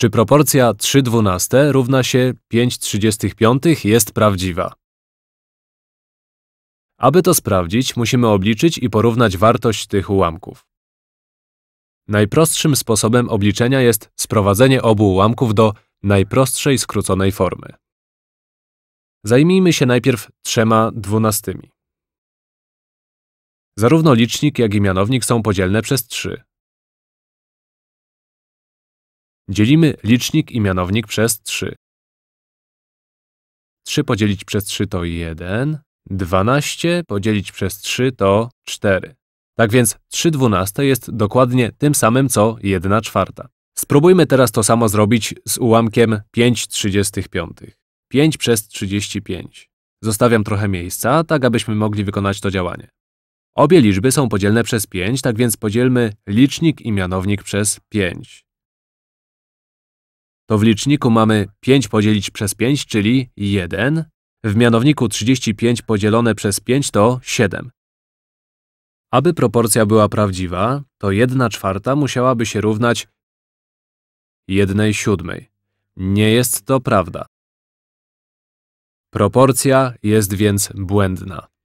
Czy proporcja 3 dwunaste równa się 5 35 jest prawdziwa? Aby to sprawdzić, musimy obliczyć i porównać wartość tych ułamków. Najprostszym sposobem obliczenia jest sprowadzenie obu ułamków do najprostszej skróconej formy. Zajmijmy się najpierw trzema dwunastymi. Zarówno licznik, jak i mianownik są podzielne przez 3. Dzielimy licznik i mianownik przez 3. 3 podzielić przez 3 to 1, 12 podzielić przez 3 to 4. Tak więc 3 dwunaste jest dokładnie tym samym co 1 czwarta. Spróbujmy teraz to samo zrobić z ułamkiem 5 35. 5 przez 35. Zostawiam trochę miejsca, tak abyśmy mogli wykonać to działanie. Obie liczby są podzielne przez 5, tak więc podzielmy licznik i mianownik przez 5 to w liczniku mamy 5 podzielić przez 5, czyli 1. W mianowniku 35 podzielone przez 5 to 7. Aby proporcja była prawdziwa, to 1 czwarta musiałaby się równać 1 siódmej. Nie jest to prawda. Proporcja jest więc błędna.